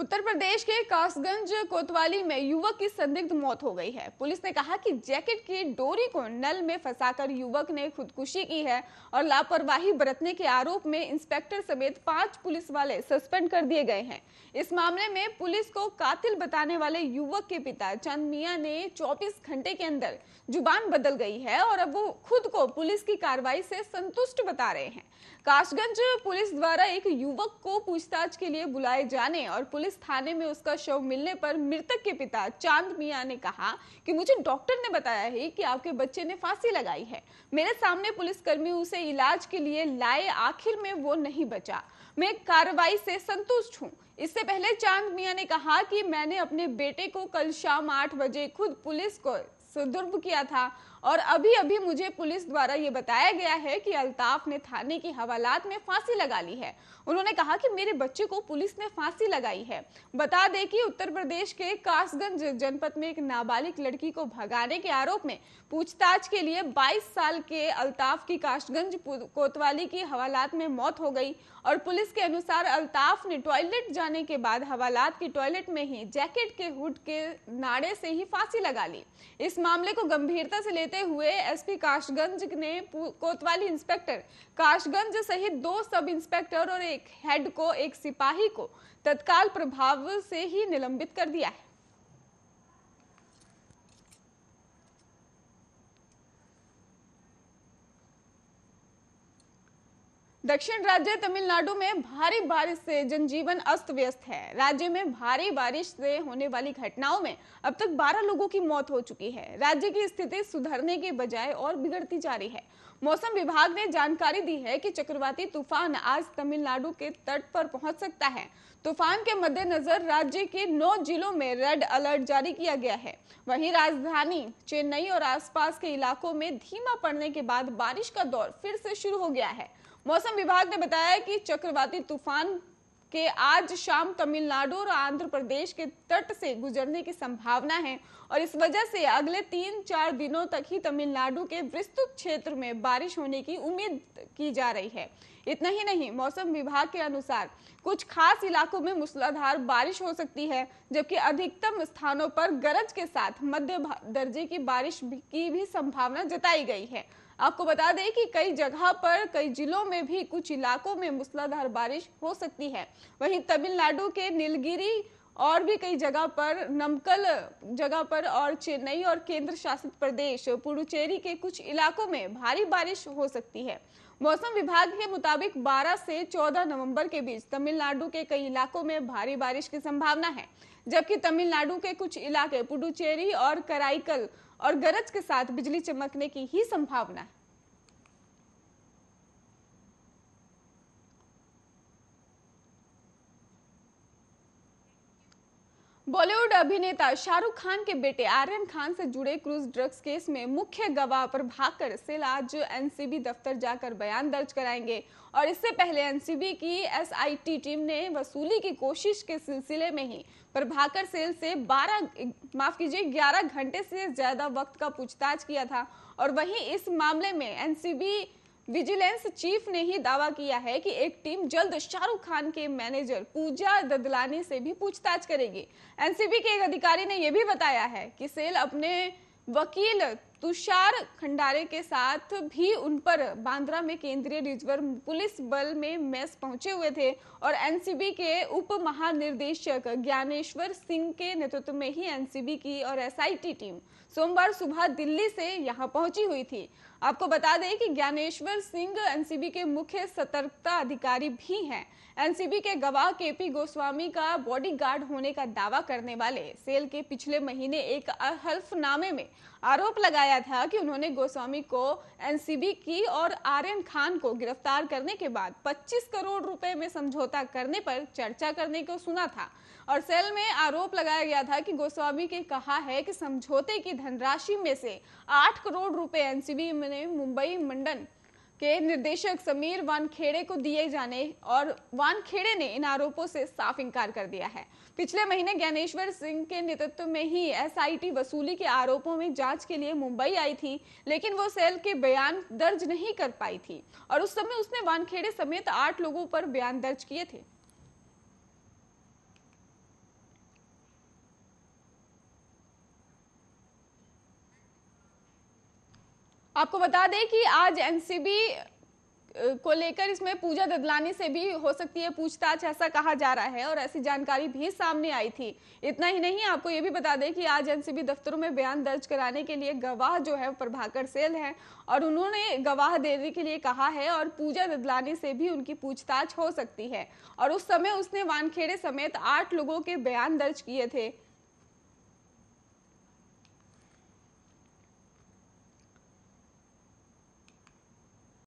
उत्तर प्रदेश के कासगंज कोतवाली में युवक की संदिग्ध मौत हो गई है पुलिस ने कहा कि जैकेट की डोरी को नल में फंसाकर युवक ने खुदकुशी की है और लापरवाही बरतने के आरोप में इंस्पेक्टर समेत पांच पुलिस वाले सस्पेंड कर दिए गए हैं इस मामले में पुलिस को कातिल बताने वाले युवक के पिता चंद मिया ने चौबीस घंटे के अंदर जुबान बदल गई है और अब वो खुद को पुलिस की कार्रवाई से संतुष्ट बता रहे हैं कासगंज पुलिस द्वारा एक युवक को पूछताछ के लिए बुलाए जाने और पुलिस थाने में उसका शव मिलने पर मृतक के पिता चांद मियाँ ने कहा कि मुझे डॉक्टर ने बताया है कि आपके बच्चे ने फांसी लगाई है मेरे सामने पुलिसकर्मी उसे इलाज के लिए लाए आखिर में वो नहीं बचा मैं कार्रवाई से संतुष्ट हूँ इससे पहले चांद मियाँ ने कहा कि मैंने अपने बेटे को कल शाम आठ बजे खुद पुलिस को सुदुर्भ किया था और अभी अभी मुझे पुलिस द्वारा ये बताया गया है कि अल्ताफ ने थाने की हवालात में फांसी लगा ली है उन्होंने कहा कि मेरे बच्चे को पुलिस ने फांसी लगाई है बता दें कि उत्तर प्रदेश के कासगंज जनपद में एक नाबालिग लड़की को भगाने के आरोप में पूछताछ के लिए 22 साल के अल्ताफ की कासगंज कोतवाली की हवालात में मौत हो गई और पुलिस के अनुसार अल्ताफ ने टॉयलेट जाने के बाद हवालात की टॉयलेट में ही जैकेट के हुड के नाड़े से ही फांसी लगा ली इस मामले को गंभीरता से लेते देते हुए एसपी काशगंज ने कोतवाली इंस्पेक्टर काशगंज सहित दो सब इंस्पेक्टर और एक हेड को एक सिपाही को तत्काल प्रभाव से ही निलंबित कर दिया है दक्षिण राज्य तमिलनाडु में भारी बारिश से जनजीवन अस्त व्यस्त है राज्य में भारी बारिश से होने वाली घटनाओं में अब तक 12 लोगों की मौत हो चुकी है राज्य की स्थिति सुधरने के बजाय और बिगड़ती जा रही है मौसम विभाग ने जानकारी दी है कि चक्रवाती तूफान आज तमिलनाडु के तट पर पहुंच सकता है तूफान के मद्देनजर राज्य के नौ जिलों में रेड अलर्ट जारी किया गया है वहीं राजधानी चेन्नई और आसपास के इलाकों में धीमा पड़ने के बाद बारिश का दौर फिर से शुरू हो गया है मौसम विभाग ने बताया कि चक्रवाती तूफान के आज शाम तमिलनाडु और आंध्र प्रदेश के तट से गुजरने की संभावना है और इस वजह से अगले तीन चार दिनों तक ही तमिलनाडु के विस्तृत क्षेत्र में बारिश होने की उम्मीद की जा रही है इतना ही नहीं मौसम विभाग के अनुसार कुछ खास इलाकों में मूसलाधार बारिश हो सकती है जबकि अधिकतम स्थानों पर गरज के साथ मध्य दर्जे की बारिश की भी संभावना जताई गई है आपको बता दें कि कई जगह पर कई जिलों में भी कुछ इलाकों में मूसलाधार बारिश हो सकती है वहीं तमिलनाडु के नीलगिरी और भी कई जगह पर नमकल जगह पर और चेन्नई और केंद्र शासित प्रदेश पुडुचेरी के कुछ इलाकों में भारी बारिश हो सकती है मौसम विभाग के मुताबिक 12 से 14 नवंबर के बीच तमिलनाडु के कई इलाकों में भारी बारिश की संभावना है जबकि तमिलनाडु के कुछ इलाके पुडुचेरी और कराईकल और गरज के साथ बिजली चमकने की ही संभावना है बॉलीवुड अभिनेता शाहरुख खान के बेटे आर्यन खान से जुड़े क्रूज ड्रग्स केस में मुख्य गवाह प्रभाकर सिल आज एनसीबी दफ्तर जाकर बयान दर्ज कराएंगे और इससे पहले एनसीबी की एसआईटी टीम ने वसूली की कोशिश के सिलसिले में ही प्रभाकर सेल से 12 माफ कीजिए 11 घंटे से ज्यादा वक्त का पूछताछ किया था और वहीं इस मामले में एनसीबी विजिलेंस चीफ ने ही दावा किया है कि एक टीम जल्द शाहरुख खान के मैनेजर पूजा ददलानी से भी पूछताछ करेगी एनसीबी के एक अधिकारी ने यह भी बताया है कि सेल अपने वकील तुषार खंडारे के साथ भी उन पर बांद्रा में केंद्रीय रिजर्व पुलिस बल में मैस पहुंचे हुए थे और एनसीबी के उप महानिर्देशक ज्ञानेश्वर सिंह के नेतृत्व में ही एनसीबी की और एसआईटी टीम सोमवार सुबह दिल्ली से यहां पहुंची हुई थी आपको बता दें कि ज्ञानेश्वर सिंह एनसीबी के मुख्य सतर्कता अधिकारी भी हैं एनसीबी के गवाह पी गोस्वामी का बॉडीगार्ड होने का दावा करने वाले सेल के पिछले महीने एक हल्फनामे में आरोप लगाया बताया था कि उन्होंने गोस्वामी को एनसीबी की और आर्यन खान को गिरफ्तार करने के बाद 25 करोड़ रुपए में समझौता करने पर चर्चा करने को सुना था और सेल में आरोप लगाया गया था कि गोस्वामी के कहा है कि समझौते की धनराशि में से 8 करोड़ रुपए एनसीबी ने मुंबई मंडन के निर्देशक समीर वानखेड़े को दिए जाने और वानखेड़े ने इन आरोपों से साफ इनकार कर दिया है पिछले महीने ज्ञानेश्वर सिंह के नेतृत्व में ही एसआईटी वसूली के आरोपों में जांच के लिए मुंबई आई थी लेकिन वो सेल के बयान दर्ज नहीं कर पाई थी और उस समय उसने वानखेड़े समेत आठ लोगों पर बयान दर्ज किए थे आपको बता दें कि आज एनसीबी को लेकर इसमें पूजा ददलानी से भी हो सकती है पूछताछ ऐसा कहा जा रहा है और ऐसी जानकारी भी सामने आई थी इतना ही नहीं आपको ये भी बता दें कि आज एनसीबी दफ्तरों में बयान दर्ज कराने के लिए गवाह जो है प्रभाकर सेल हैं और उन्होंने गवाह देने के लिए कहा है और पूजा ददलानी से भी उनकी पूछताछ हो सकती है और उस समय उसने वानखेड़े समेत आठ लोगों के बयान दर्ज किए थे